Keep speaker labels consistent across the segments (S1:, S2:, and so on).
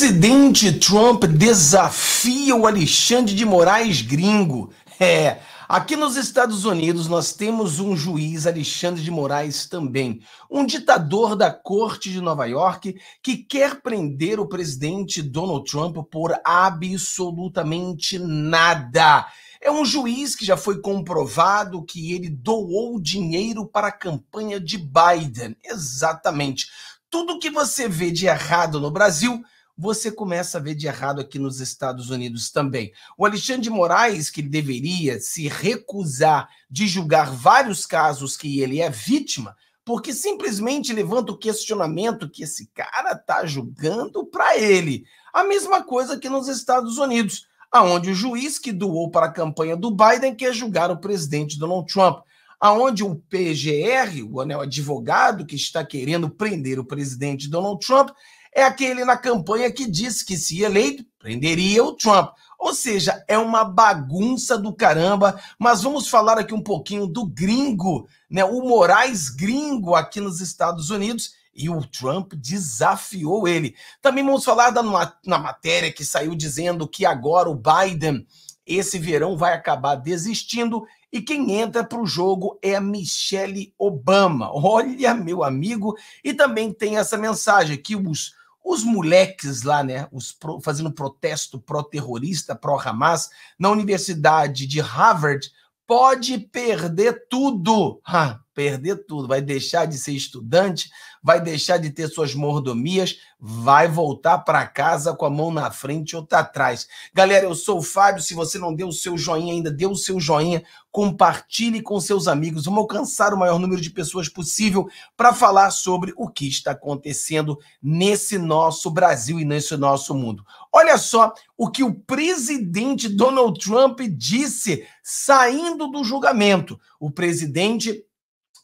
S1: Presidente Trump desafia o Alexandre de Moraes gringo. É, aqui nos Estados Unidos nós temos um juiz, Alexandre de Moraes também, um ditador da corte de Nova York que quer prender o presidente Donald Trump por absolutamente nada. É um juiz que já foi comprovado que ele doou dinheiro para a campanha de Biden. Exatamente. Tudo que você vê de errado no Brasil você começa a ver de errado aqui nos Estados Unidos também. O Alexandre de Moraes, que deveria se recusar de julgar vários casos que ele é vítima, porque simplesmente levanta o questionamento que esse cara tá julgando para ele. A mesma coisa que nos Estados Unidos, aonde o juiz que doou para a campanha do Biden quer julgar o presidente Donald Trump, aonde o PGR, o anel advogado que está querendo prender o presidente Donald Trump, é aquele na campanha que disse que, se eleito, prenderia o Trump. Ou seja, é uma bagunça do caramba, mas vamos falar aqui um pouquinho do gringo, né? O Moraes gringo aqui nos Estados Unidos e o Trump desafiou ele. Também vamos falar da na matéria que saiu dizendo que agora o Biden esse verão vai acabar desistindo e quem entra para o jogo é a Michelle Obama. Olha, meu amigo, e também tem essa mensagem que os os moleques lá, né, os pro, fazendo protesto pró-terrorista, pró-Hamas, na Universidade de Harvard, pode perder tudo. Ha perder tudo, vai deixar de ser estudante, vai deixar de ter suas mordomias, vai voltar para casa com a mão na frente ou tá atrás. Galera, eu sou o Fábio, se você não deu o seu joinha ainda, dê o seu joinha, compartilhe com seus amigos, vamos alcançar o maior número de pessoas possível para falar sobre o que está acontecendo nesse nosso Brasil e nesse nosso mundo. Olha só o que o presidente Donald Trump disse saindo do julgamento. O presidente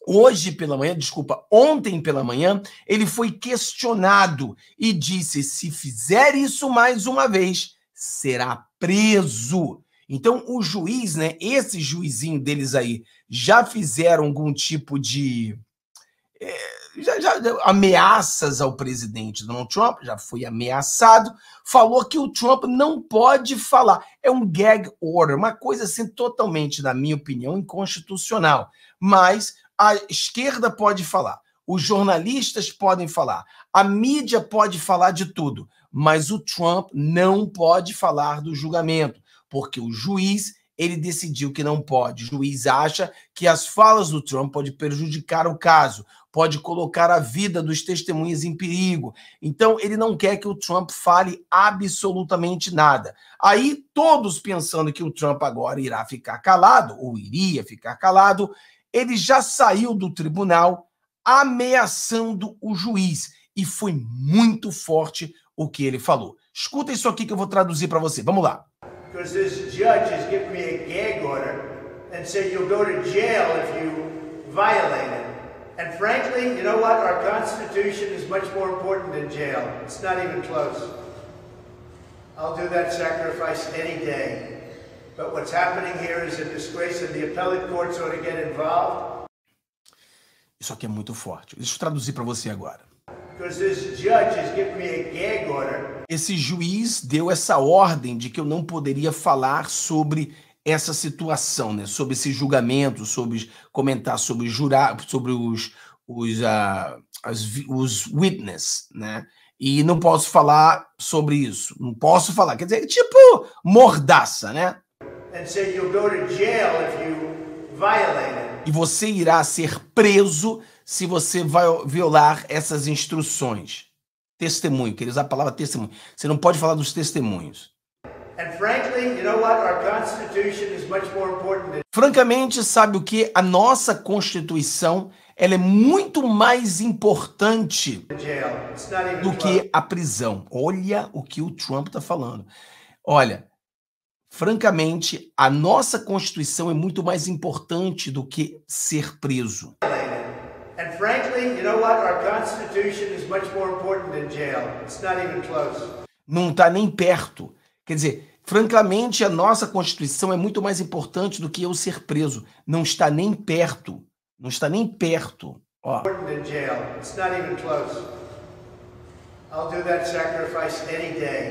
S1: hoje pela manhã, desculpa, ontem pela manhã, ele foi questionado e disse: se fizer isso mais uma vez, será preso. Então, o juiz, né, esse juizinho deles aí, já fizeram algum tipo de. É, já, já, ameaças ao presidente Donald Trump, já foi ameaçado, falou que o Trump não pode falar. É um gag order, uma coisa assim totalmente, na minha opinião, inconstitucional. Mas a esquerda pode falar, os jornalistas podem falar, a mídia pode falar de tudo, mas o Trump não pode falar do julgamento, porque o juiz ele decidiu que não pode. O juiz acha que as falas do Trump pode prejudicar o caso, pode colocar a vida dos testemunhas em perigo. Então ele não quer que o Trump fale absolutamente nada. Aí todos pensando que o Trump agora irá ficar calado ou iria ficar calado, ele já saiu do tribunal ameaçando o juiz. E foi muito forte o que ele falou. Escuta isso aqui que eu vou traduzir para você. Vamos lá.
S2: Because this judge is giving me a gag order and said you'll go to jail if you violate it. And frankly, you know what? Our Constitution is much more important than jail. It's not even close. I'll do that sacrifice any day. But what's happening here is a disgrace and the appellate courts ought to get involved.
S1: Isso aqui é muito forte. Deixa eu traduzir para você agora. Esse juiz deu essa ordem de que eu não poderia falar sobre essa situação, né? sobre esse julgamento, sobre comentar sobre jurar, sobre os os, uh, as, os witness, né? E não posso falar sobre isso. Não posso falar. Quer dizer, é tipo mordaça, né? E você irá ser preso se você vai violar essas instruções. Testemunho, quer dizer a palavra testemunho. Você não pode falar dos testemunhos. Francamente, sabe o que? A nossa Constituição ela é muito mais importante do que a prisão. Olha o que o Trump está falando. Olha, Francamente, a nossa Constituição é muito mais importante do que ser preso.
S2: And frankly, you know what? Our Constitution is much more important than jail. It's not even close.
S1: Não está nem perto. Quer dizer, francamente, a nossa Constituição é muito mais importante do que eu ser preso. Não está nem perto. Não está nem perto. Ó.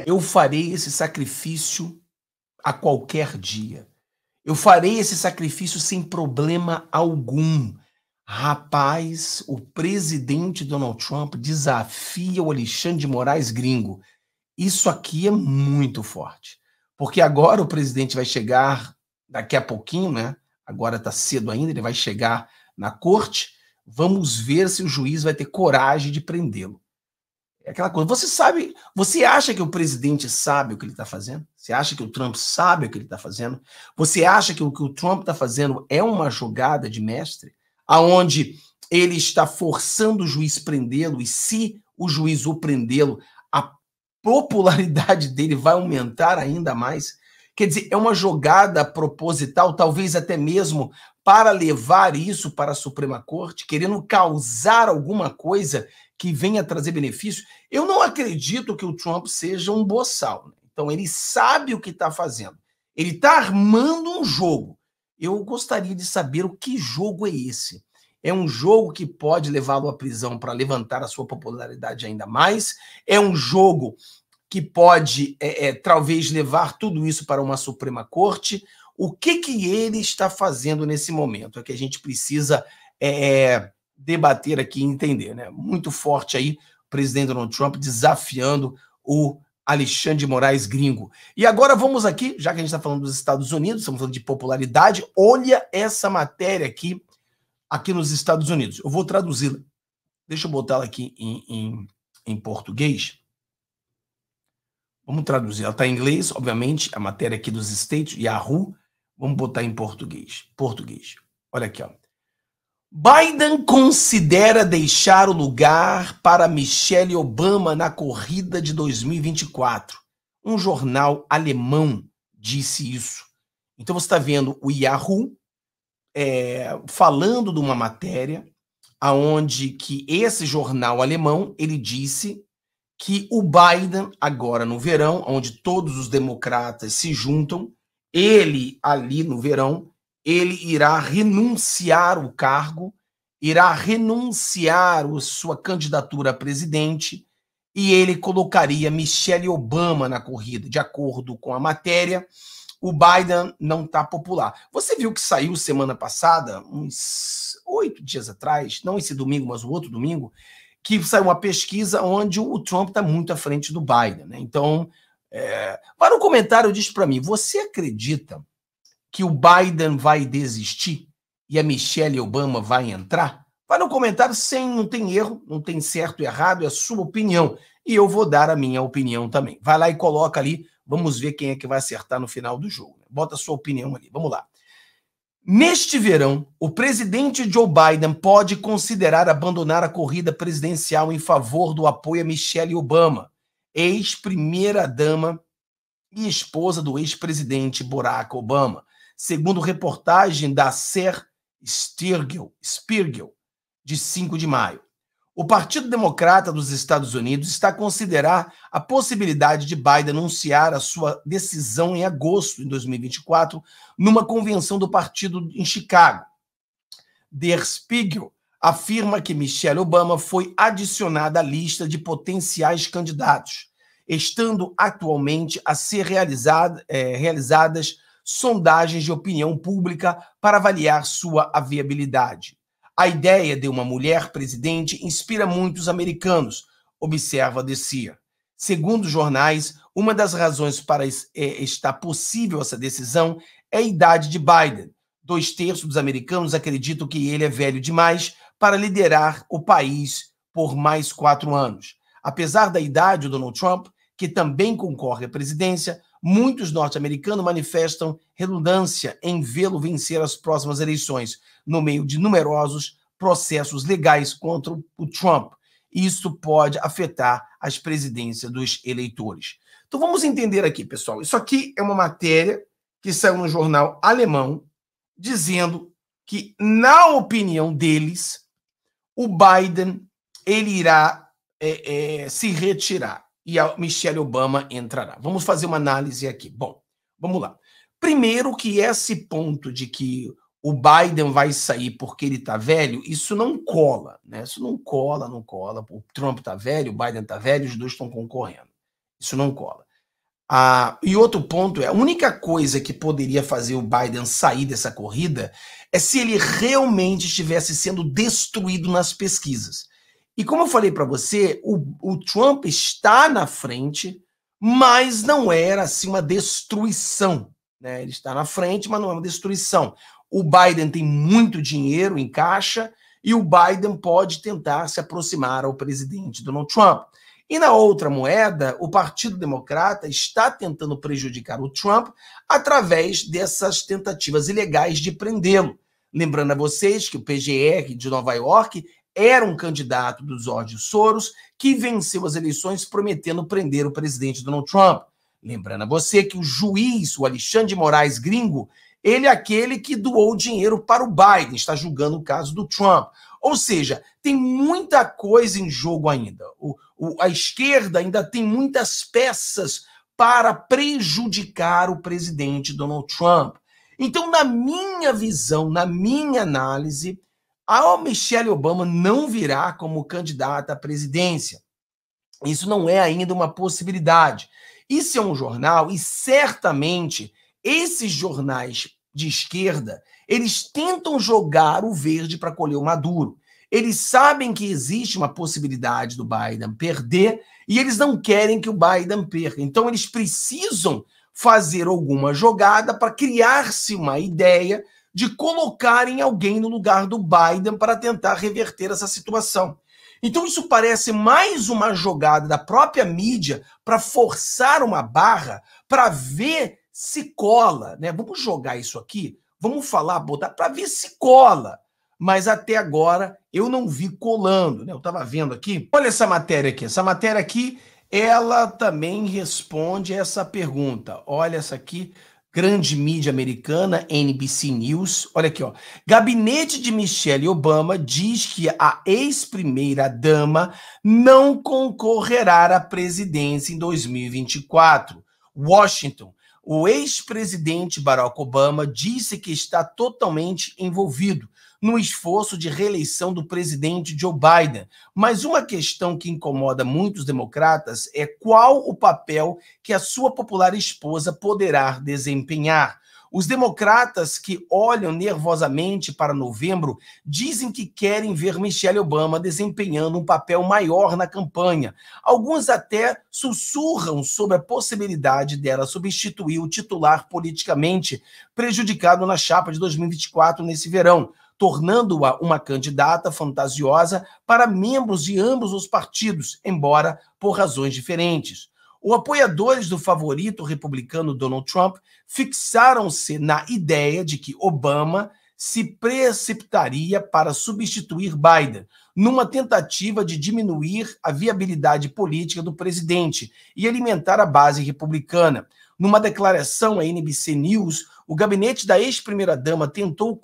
S1: Eu farei esse sacrifício a qualquer dia. Eu farei esse sacrifício sem problema algum. Rapaz, o presidente Donald Trump desafia o Alexandre de Moraes gringo. Isso aqui é muito forte. Porque agora o presidente vai chegar daqui a pouquinho, né? Agora está cedo ainda, ele vai chegar na corte. Vamos ver se o juiz vai ter coragem de prendê-lo. É aquela coisa. Você sabe, você acha que o presidente sabe o que ele está fazendo? Você acha que o Trump sabe o que ele está fazendo? Você acha que o que o Trump está fazendo é uma jogada de mestre? Aonde ele está forçando o juiz prendê-lo e se o juiz o prendê-lo, a popularidade dele vai aumentar ainda mais? Quer dizer, é uma jogada proposital, talvez até mesmo para levar isso para a Suprema Corte, querendo causar alguma coisa que venha trazer benefício. Eu não acredito que o Trump seja um boçal. Né? Então, ele sabe o que está fazendo. Ele está armando um jogo. Eu gostaria de saber o que jogo é esse. É um jogo que pode levá-lo à prisão para levantar a sua popularidade ainda mais? É um jogo que pode, é, é, talvez, levar tudo isso para uma Suprema Corte? O que, que ele está fazendo nesse momento? É que a gente precisa é, é, debater aqui e entender. Né? Muito forte aí o presidente Donald Trump desafiando o Alexandre de Moraes gringo. E agora vamos aqui, já que a gente está falando dos Estados Unidos, estamos falando de popularidade, olha essa matéria aqui, aqui nos Estados Unidos. Eu vou traduzi-la. Deixa eu botar ela aqui em, em, em português. Vamos traduzir. Ela está em inglês, obviamente, a matéria aqui dos States, Yahoo, Vamos botar em português. Português. Olha aqui, ó. Biden considera deixar o lugar para Michelle Obama na corrida de 2024. Um jornal alemão disse isso. Então você está vendo o Yahoo é, falando de uma matéria aonde que esse jornal alemão ele disse que o Biden agora no verão, onde todos os democratas se juntam, ele, ali no verão, ele irá renunciar o cargo, irá renunciar sua candidatura a presidente e ele colocaria Michelle Obama na corrida. De acordo com a matéria, o Biden não está popular. Você viu que saiu semana passada, uns oito dias atrás, não esse domingo, mas o outro domingo, que saiu uma pesquisa onde o Trump está muito à frente do Biden. Né? Então, é... Para um comentário, diz para mim: você acredita que o Biden vai desistir e a Michelle Obama vai entrar? Para no um comentário, sem, não tem erro, não tem certo e errado, é a sua opinião. E eu vou dar a minha opinião também. Vai lá e coloca ali, vamos ver quem é que vai acertar no final do jogo. Né? Bota a sua opinião ali, vamos lá. Neste verão, o presidente Joe Biden pode considerar abandonar a corrida presidencial em favor do apoio a Michelle Obama ex-primeira-dama e esposa do ex-presidente Barack Obama, segundo reportagem da Ser Spiegel de 5 de maio. O Partido Democrata dos Estados Unidos está a considerar a possibilidade de Biden anunciar a sua decisão em agosto de 2024 numa convenção do partido em Chicago. Der Spiegel afirma que Michelle Obama foi adicionada à lista de potenciais candidatos estando atualmente a ser realizada, é, realizadas sondagens de opinião pública para avaliar sua viabilidade. A ideia de uma mulher presidente inspira muitos americanos, observa Decia. Segundo os jornais, uma das razões para é, estar possível essa decisão é a idade de Biden. Dois terços dos americanos acreditam que ele é velho demais para liderar o país por mais quatro anos. Apesar da idade, o Donald Trump que também concorre à presidência, muitos norte-americanos manifestam redundância em vê-lo vencer as próximas eleições, no meio de numerosos processos legais contra o Trump. Isso pode afetar as presidências dos eleitores. Então vamos entender aqui, pessoal. Isso aqui é uma matéria que saiu no jornal alemão dizendo que, na opinião deles, o Biden ele irá é, é, se retirar e a Michelle Obama entrará. Vamos fazer uma análise aqui. Bom, vamos lá. Primeiro que esse ponto de que o Biden vai sair porque ele tá velho, isso não cola, né? Isso não cola, não cola. O Trump tá velho, o Biden tá velho, os dois estão concorrendo. Isso não cola. Ah, e outro ponto é: a única coisa que poderia fazer o Biden sair dessa corrida é se ele realmente estivesse sendo destruído nas pesquisas. E como eu falei para você, o, o Trump está na frente, mas não era assim uma destruição. Né? Ele está na frente, mas não é uma destruição. O Biden tem muito dinheiro em caixa e o Biden pode tentar se aproximar ao presidente Donald Trump. E na outra moeda, o Partido Democrata está tentando prejudicar o Trump através dessas tentativas ilegais de prendê-lo. Lembrando a vocês que o PGR de Nova York era um candidato dos ódios Soros que venceu as eleições prometendo prender o presidente Donald Trump. Lembrando a você que o juiz, o Alexandre Moraes gringo, ele é aquele que doou dinheiro para o Biden, está julgando o caso do Trump. Ou seja, tem muita coisa em jogo ainda. O, o, a esquerda ainda tem muitas peças para prejudicar o presidente Donald Trump. Então, na minha visão, na minha análise, a Michelle Obama não virá como candidata à presidência. Isso não é ainda uma possibilidade. Isso é um jornal e certamente esses jornais de esquerda, eles tentam jogar o verde para colher o maduro. Eles sabem que existe uma possibilidade do Biden perder e eles não querem que o Biden perca. Então eles precisam fazer alguma jogada para criar-se uma ideia de colocarem alguém no lugar do Biden para tentar reverter essa situação. Então, isso parece mais uma jogada da própria mídia para forçar uma barra para ver se cola, né? Vamos jogar isso aqui, vamos falar, botar para ver se cola. Mas até agora eu não vi colando, né? Eu estava vendo aqui. Olha essa matéria aqui. Essa matéria aqui, ela também responde essa pergunta. Olha essa aqui grande mídia americana, NBC News. Olha aqui, ó. Gabinete de Michelle Obama diz que a ex-primeira-dama não concorrerá à presidência em 2024. Washington. O ex-presidente Barack Obama disse que está totalmente envolvido no esforço de reeleição do presidente Joe Biden. Mas uma questão que incomoda muitos democratas é qual o papel que a sua popular esposa poderá desempenhar. Os democratas que olham nervosamente para novembro dizem que querem ver Michelle Obama desempenhando um papel maior na campanha. Alguns até sussurram sobre a possibilidade dela substituir o titular politicamente prejudicado na chapa de 2024 nesse verão tornando-a uma candidata fantasiosa para membros de ambos os partidos, embora por razões diferentes. Os apoiadores do favorito republicano Donald Trump fixaram-se na ideia de que Obama se precipitaria para substituir Biden, numa tentativa de diminuir a viabilidade política do presidente e alimentar a base republicana. Numa declaração à NBC News, o gabinete da ex-primeira-dama tentou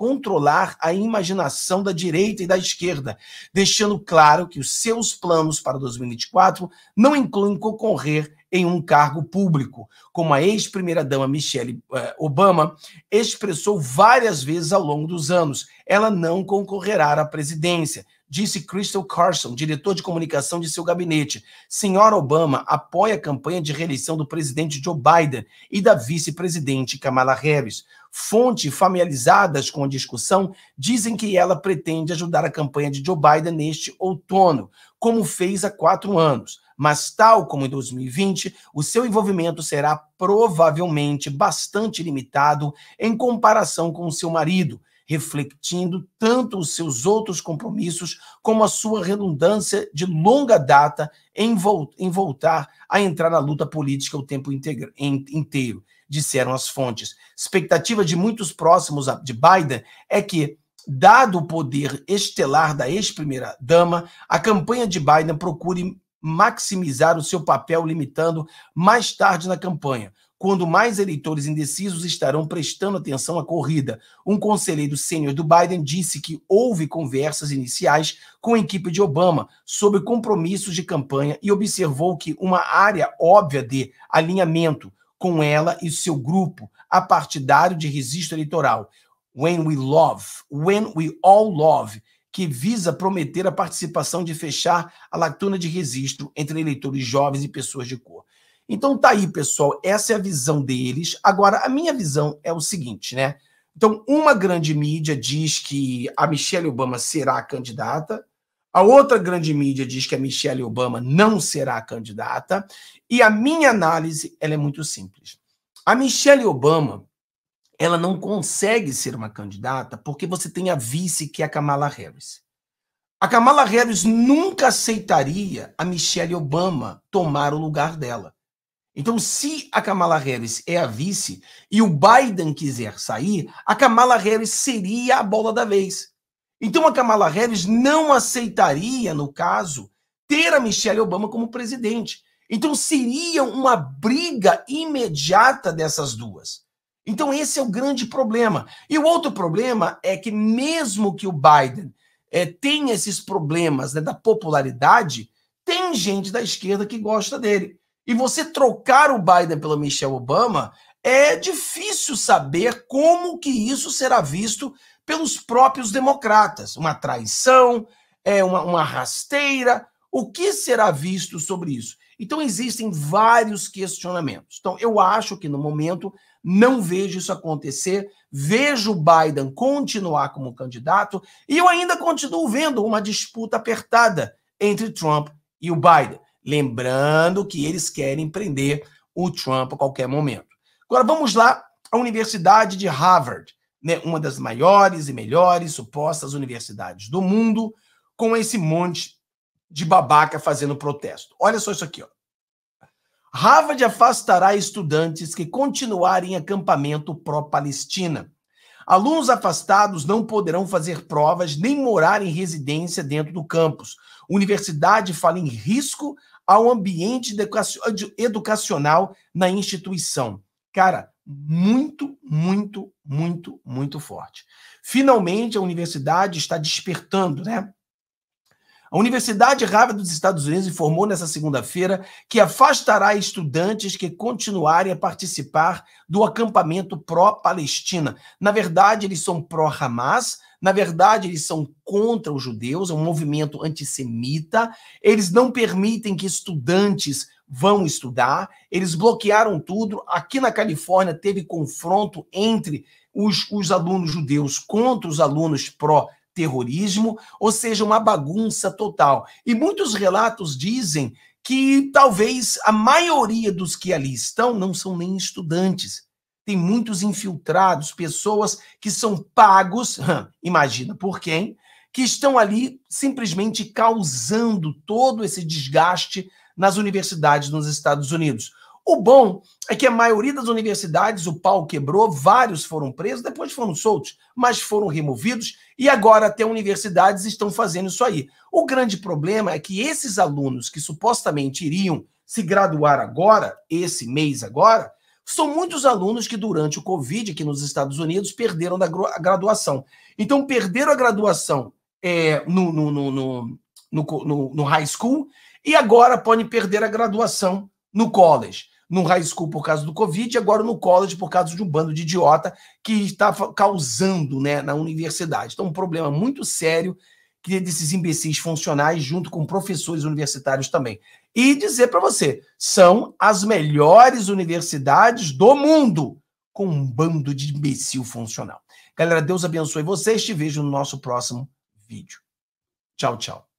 S1: controlar a imaginação da direita e da esquerda, deixando claro que os seus planos para 2024 não incluem concorrer em um cargo público, como a ex-primeira-dama Michelle eh, Obama expressou várias vezes ao longo dos anos. Ela não concorrerá à presidência, disse Crystal Carson, diretor de comunicação de seu gabinete. Senhora Obama apoia a campanha de reeleição do presidente Joe Biden e da vice-presidente Kamala Harris. Fontes familiarizadas com a discussão dizem que ela pretende ajudar a campanha de Joe Biden neste outono, como fez há quatro anos. Mas, tal como em 2020, o seu envolvimento será provavelmente bastante limitado em comparação com o seu marido, refletindo tanto os seus outros compromissos como a sua redundância de longa data em, vol em voltar a entrar na luta política o tempo inteiro, disseram as fontes. Expectativa de muitos próximos de Biden é que dado o poder estelar da ex-primeira-dama, a campanha de Biden procure maximizar o seu papel, limitando mais tarde na campanha quando mais eleitores indecisos estarão prestando atenção à corrida. Um conselheiro sênior do Biden disse que houve conversas iniciais com a equipe de Obama sobre compromissos de campanha e observou que uma área óbvia de alinhamento com ela e seu grupo a partidário de registro eleitoral, When We Love, When We All Love, que visa prometer a participação de fechar a lacuna de registro entre eleitores jovens e pessoas de cor. Então tá aí, pessoal, essa é a visão deles. Agora, a minha visão é o seguinte, né? Então, uma grande mídia diz que a Michelle Obama será a candidata, a outra grande mídia diz que a Michelle Obama não será a candidata, e a minha análise ela é muito simples. A Michelle Obama ela não consegue ser uma candidata porque você tem a vice que é a Kamala Harris. A Kamala Harris nunca aceitaria a Michelle Obama tomar o lugar dela. Então, se a Kamala Harris é a vice e o Biden quiser sair, a Kamala Harris seria a bola da vez. Então, a Kamala Harris não aceitaria, no caso, ter a Michelle Obama como presidente. Então, seria uma briga imediata dessas duas. Então, esse é o grande problema. E o outro problema é que, mesmo que o Biden é, tenha esses problemas né, da popularidade, tem gente da esquerda que gosta dele. E você trocar o Biden pelo Michelle Obama é difícil saber como que isso será visto pelos próprios democratas. Uma traição, é uma, uma rasteira. O que será visto sobre isso? Então existem vários questionamentos. Então eu acho que no momento não vejo isso acontecer. Vejo o Biden continuar como candidato e eu ainda continuo vendo uma disputa apertada entre Trump e o Biden. Lembrando que eles querem prender o Trump a qualquer momento. Agora vamos lá à Universidade de Harvard, né, uma das maiores e melhores supostas universidades do mundo, com esse monte de babaca fazendo protesto. Olha só isso aqui, ó. Harvard afastará estudantes que continuarem acampamento pró-Palestina. Alunos afastados não poderão fazer provas nem morar em residência dentro do campus. Universidade fala em risco ao ambiente educacional na instituição. Cara, muito, muito, muito, muito forte. Finalmente, a universidade está despertando, né? A Universidade Harvard dos Estados Unidos informou nesta segunda-feira que afastará estudantes que continuarem a participar do acampamento pró-Palestina. Na verdade, eles são pró-Hamas, na verdade, eles são contra os judeus, é um movimento antissemita. Eles não permitem que estudantes vão estudar, eles bloquearam tudo. Aqui na Califórnia teve confronto entre os, os alunos judeus contra os alunos pró palestina terrorismo, ou seja, uma bagunça total. E muitos relatos dizem que talvez a maioria dos que ali estão não são nem estudantes. Tem muitos infiltrados, pessoas que são pagos, imagina por quem, que estão ali simplesmente causando todo esse desgaste nas universidades nos Estados Unidos. O bom é que a maioria das universidades o pau quebrou, vários foram presos, depois foram soltos, mas foram removidos e agora até universidades estão fazendo isso aí. O grande problema é que esses alunos que supostamente iriam se graduar agora, esse mês agora, são muitos alunos que durante o Covid aqui nos Estados Unidos perderam a graduação. Então, perderam a graduação é, no, no, no, no, high school e agora podem perder a graduação no college no high school por causa do Covid, e agora no college por causa de um bando de idiota que está causando né, na universidade. Então, um problema muito sério que é desses imbecis funcionais junto com professores universitários também. E dizer para você, são as melhores universidades do mundo com um bando de imbecil funcional.
S2: Galera, Deus abençoe vocês. Te vejo no nosso próximo vídeo. Tchau, tchau.